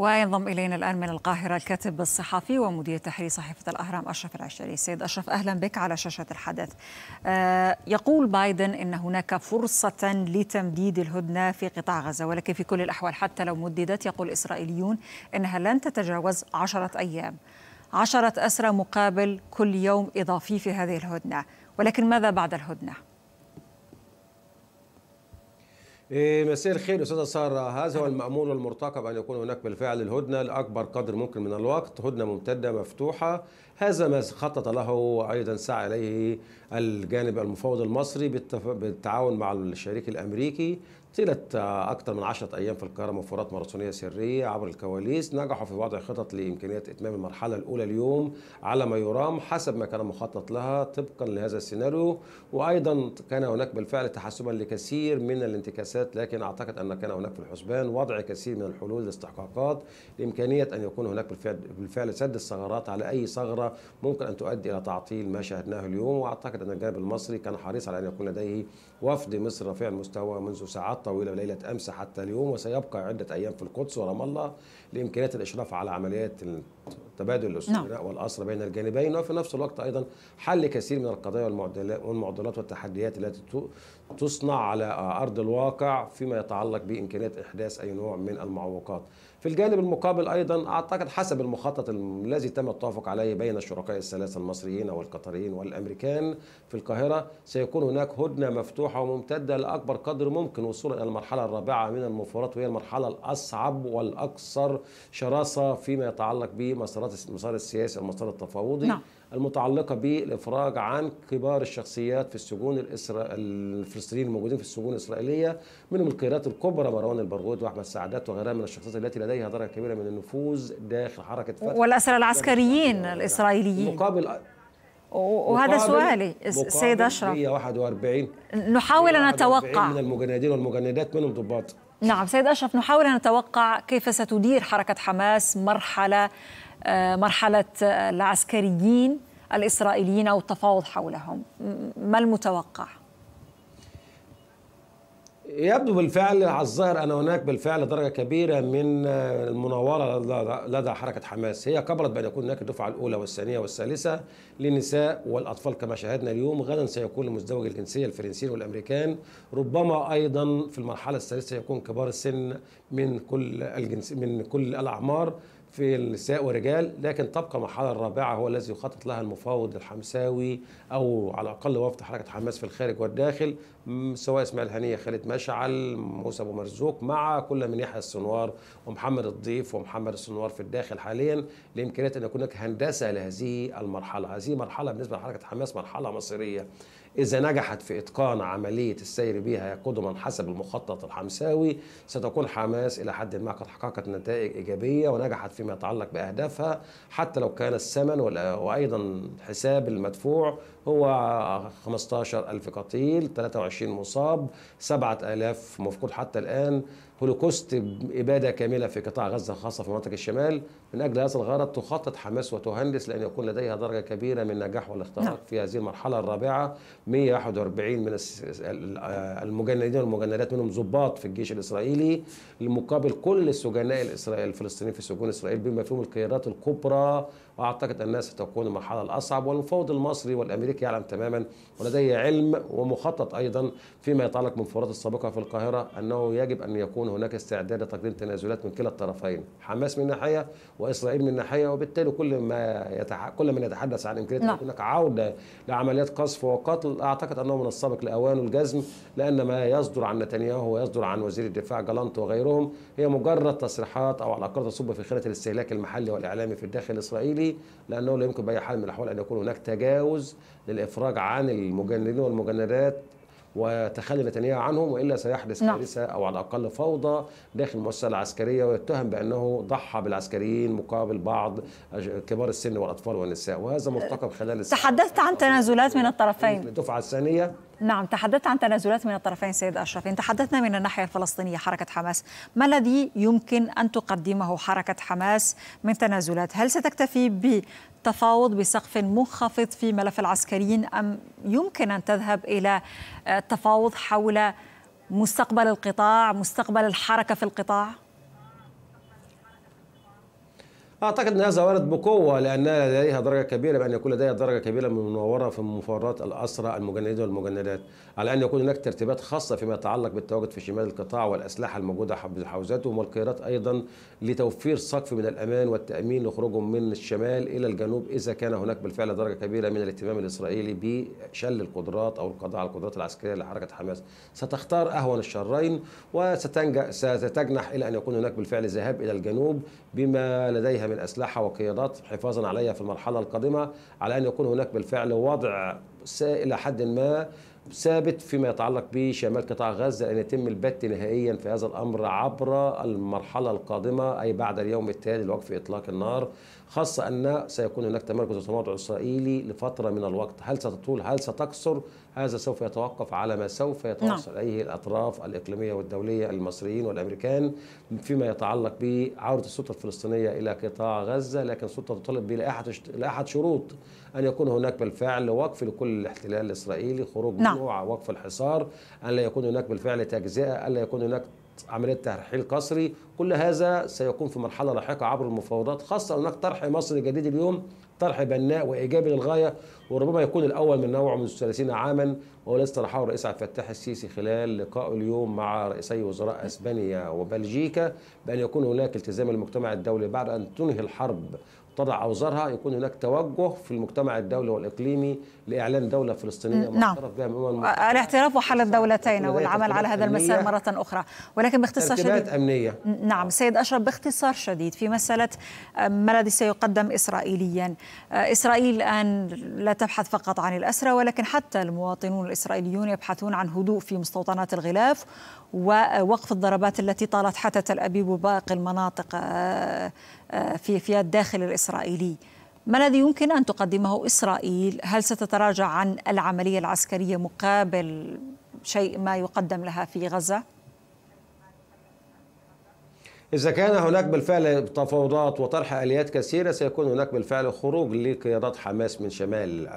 وينضم إلينا الآن من القاهرة الكاتب الصحفي ومدير تحرير صحيفة الأهرام أشرف العشري سيد أشرف أهلا بك على شاشة الحدث آه، يقول بايدن أن هناك فرصة لتمديد الهدنة في قطاع غزة ولكن في كل الأحوال حتى لو مددت يقول الإسرائيليون أنها لن تتجاوز عشرة أيام عشرة أسرى مقابل كل يوم إضافي في هذه الهدنة ولكن ماذا بعد الهدنه؟ إيه، مساء الخير استاذه ساره هذا هو المامول والمرتقب ان يكون هناك بالفعل الهدنه لاكبر قدر ممكن من الوقت هدنه ممتده مفتوحه هذا ما خطط له وايضا سعى إليه الجانب المفوض المصري بالتعاون مع الشريك الأمريكي طيلة أكثر من 10 أيام في القاهرة مفورات ماراثونية سرية عبر الكواليس نجحوا في وضع خطط لإمكانية إتمام المرحلة الأولى اليوم على ما يرام حسب ما كان مخطط لها طبقا لهذا السيناريو وأيضا كان هناك بالفعل تحسبا لكثير من الانتكاسات لكن أعتقد أن كان هناك في الحسبان وضع كثير من الحلول لاستحقاقات لإمكانية أن يكون هناك بالفعل, بالفعل سد الثغرات على أي ثغرة ممكن أن تؤدي إلى تعطيل ما شاهدناه اليوم وأعتقد أن الجانب المصري كان حريصا على أن يكون لديه وفد مصر رفيع المستوى منذ ساعات طويلة ليلة أمس حتى اليوم وسيبقى عدة أيام في القدس ورام الله لإمكانية الإشراف على عمليات تبادل نعم. والأسرى بين الجانبين وفي نفس الوقت أيضا حل كثير من القضايا والمعضلات والتحديات التي تصنع على أرض الواقع فيما يتعلق بإمكانية إحداث أي نوع من المعوقات في الجانب المقابل أيضا أعتقد حسب المخطط الذي تم التوافق عليه بين الشركاء الثلاثة المصريين والقطريين والأمريكان في القاهرة سيكون هناك هدنة مفتوحة وممتدة لأكبر قدر ممكن وصولا إلى المرحلة الرابعة من المفاوضات وهي المرحلة الأصعب والأكثر شراسة فيما يتعلق ب مسارات المسار السياسي المسار التفاوضي نعم. المتعلقه بالافراج عن كبار الشخصيات في السجون الإسرا... الفلسطينيين الموجودين في السجون الاسرائيليه منهم القيادات الكبرى مروان البرغوث واحمد سعدات وغيرها من الشخصيات التي لديها درجه كبيره من النفوذ داخل حركه فتح والاسرى العسكريين نعم. الاسرائيليين مقابل وهذا سؤالي السيد اشرف 141 نحاول ان نتوقع من المجندين والمجندات منهم ضباط نعم سيد اشرف نحاول ان نتوقع كيف ستدير حركه حماس مرحله مرحلة العسكريين الإسرائيليين أو التفاوض حولهم ما المتوقع؟ يبدو بالفعل على الظاهر أن هناك بالفعل درجة كبيرة من المناورة لدى حركة حماس هي قبلت بأن يكون هناك الدفعة الأولى والثانية والثالثة للنساء والأطفال كما شاهدنا اليوم غدا سيكون لمزدوج الجنسية الفرنسيين والأمريكان ربما أيضا في المرحلة الثالثة سيكون كبار السن من كل الجنس من كل الأعمار في النساء ورجال لكن تبقى المرحلة الرابعة هو الذي يخطط لها المفاوض الحمساوي أو على الأقل وفد حركة حماس في الخارج والداخل سواء إسماعيل هنية خالد مشعل موسى أبو مرزوق مع كل من يحيى السنوار ومحمد الضيف ومحمد السنوار في الداخل حاليا لإمكانية أن يكون هناك هندسة لهذه المرحلة هذه مرحلة بالنسبة لحركة حماس مرحلة مصيرية إذا نجحت في إتقان عملية السير بها قدما حسب المخطط الحمساوي ستكون حماس إلى حد ما قد حققت نتائج إيجابية ونجحت في فيما يتعلق بأهدافها حتى لو كان الثمن وأيضا حساب المدفوع هو 15000 قتيل 23 مصاب 7000 مفقود حتى الآن هولوكوست إبادة كاملة في قطاع غزة خاصة في مناطق الشمال من أجل هذا الغرض تخطط حماس وتهندس لأن يكون لديها درجة كبيرة من النجاح والاختراق نعم. في هذه المرحلة الرابعة 141 من المجندين والمجندات منهم ضباط في الجيش الإسرائيلي مقابل كل السجناء الفلسطينيين في سجون إسرائيل بما فيهم القيادات الكبرى وأعتقد أنها ستكون المرحلة الأصعب والمفوض المصري والأمريكي يعلم تماما ولديه علم ومخطط أيضا فيما يتعلق بالمفاوضات السابقة في القاهرة أنه يجب أن يكون هناك استعداد لتقديم تنازلات من كلا الطرفين حماس من ناحيه واسرائيل من ناحيه وبالتالي كل ما يتح... كل من يتحدث عن امكانيه نعم. هناك عوده لعمليات قصف وقتل اعتقد انه من السابق لاوانه الجزم لان ما يصدر عن نتنياهو ويصدر عن وزير الدفاع جالانت وغيرهم هي مجرد تصريحات او على الاقل تصب في خانه الاستهلاك المحلي والاعلامي في الداخل الاسرائيلي لانه لا يمكن باي حال من الاحوال ان يكون هناك تجاوز للافراج عن المجندين والمجندات وتخلي نتنياهو عنهم والا سيحدث كارثه نعم. او على الاقل فوضى داخل المؤسسه العسكريه ويتهم بانه ضحى بالعسكريين مقابل بعض كبار السن والاطفال والنساء وهذا مرتقب خلال السنة. تحدثت عن تنازلات من الطرفين الدفعه الثانيه نعم تحدثت عن تنازلات من الطرفين سيد إن تحدثنا من الناحية الفلسطينية حركة حماس ما الذي يمكن أن تقدمه حركة حماس من تنازلات هل ستكتفي بتفاوض بسقف منخفض في ملف العسكريين أم يمكن أن تذهب إلى التفاوض آه، حول مستقبل القطاع مستقبل الحركة في القطاع؟ اعتقد ان هذا وارد بقوه لانها لديها درجه كبيره بان يكون لديها درجه كبيره من المناوره في مفاوضات الاسرى المجندين والمجندات على ان يكون هناك ترتيبات خاصه فيما يتعلق بالتواجد في شمال القطاع والاسلحه الموجوده حول حوزاتهم والقيادات ايضا لتوفير سقف من الامان والتامين لخروجهم من الشمال الى الجنوب اذا كان هناك بالفعل درجه كبيره من الاهتمام الاسرائيلي بشل القدرات او القضاء على القدرات العسكريه لحركه حماس ستختار اهون الشرين ستجنح الى ان يكون هناك بالفعل ذهاب الى الجنوب بما لديها من الأسلحة وقيادات حفاظا عليها في المرحلة القادمة على أن يكون هناك بالفعل وضع إلى حد ما ثابت فيما يتعلق بشمال قطاع غزة أن يتم البت نهائيا في هذا الأمر عبر المرحلة القادمة أي بعد اليوم التالي لوقف إطلاق النار خاصة أن سيكون هناك تمركز وتمرد إسرائيلي لفترة من الوقت هل ستطول هل ستقصر هذا سوف يتوقف على ما سوف يتوصل نعم. إليه الأطراف الإقليمية والدولية المصريين والأمريكان فيما يتعلق بعودة السلطة الفلسطينية إلى قطاع غزة لكن السلطة تطالب بلائحة شروط أن يكون هناك بالفعل وقف لكل الاحتلال الإسرائيلي خروج نعم. مشروع وقف الحصار ان لا يكون هناك بالفعل تجزئة ان لا يكون هناك عملية ترحيل قسري كل هذا سيكون في مرحلة لاحقة عبر المفاوضات خاصة هناك طرح مصري جديد اليوم طرح بناء وايجابي للغايه وربما يكون الاول من نوعه منذ 30 عاما وهو الذي طرحه الرئيس عبد الفتاح السيسي خلال لقائه اليوم مع رئيسي وزراء اسبانيا وبلجيكا بان يكون هناك التزام المجتمع الدولي بعد ان تنهي الحرب تضع اوزارها يكون هناك توجه في المجتمع الدولي والاقليمي لاعلان دوله فلسطينيه معترف نعم. بها من أمم الاعتراف وحل الدولتين والعمل على هذا المسار مره اخرى ولكن باختصار شديد امنيه نعم سيد اشرف باختصار شديد في مساله آه، ما الذي سيقدم اسرائيليا إسرائيل الآن لا تبحث فقط عن الأسرى ولكن حتى المواطنون الإسرائيليون يبحثون عن هدوء في مستوطنات الغلاف ووقف الضربات التي طالت حتى تل أبيب وباقي المناطق آه، آه، في في الداخل الإسرائيلي ما الذي يمكن أن تقدمه إسرائيل؟ هل ستتراجع عن العملية العسكرية مقابل شيء ما يقدم لها في غزة؟ إذا كان هناك بالفعل تفاوضات وطرح آليات كثيرة سيكون هناك بالفعل خروج لقيادات حماس من شمال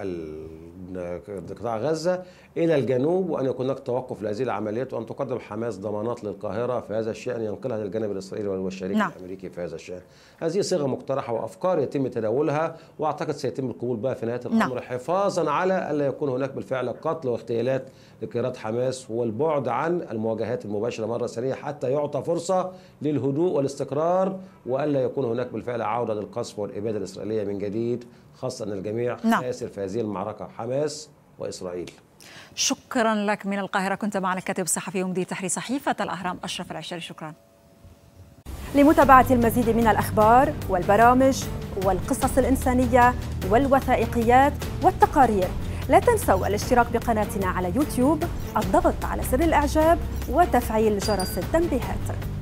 قطاع غزة إلى الجنوب وأن يكون هناك توقف لهذه العمليات وأن تقدم حماس ضمانات للقاهرة في هذا الشأن ينقلها للجانب الإسرائيلي والشريك نعم. الأمريكي في هذا الشأن هذه صيغة مقترحة وأفكار يتم تداولها وأعتقد سيتم القبول بها في نهاية الأمر نعم. حفاظا على ألا يكون هناك بالفعل قتل واغتيالات لقيادات حماس والبعد عن المواجهات المباشرة مرة ثانية حتى يعطى فرصة للهدوء والاستقرار وألا يكون هناك بالفعل عودة للقصف والإبادة الإسرائيلية من جديد خاصة أن الجميع نعم. خاسر في هذه المعركة حماس حماس وإسرائيل شكرا لك من القاهرة كنت معنا الكاتب الصحفي ومدير تحرير صحيفة الأهرام أشرف العشري شكرا لمتابعة المزيد من الأخبار والبرامج والقصص الإنسانية والوثائقيات والتقارير لا تنسوا الاشتراك بقناتنا على يوتيوب الضغط على زر الإعجاب وتفعيل جرس التنبيهات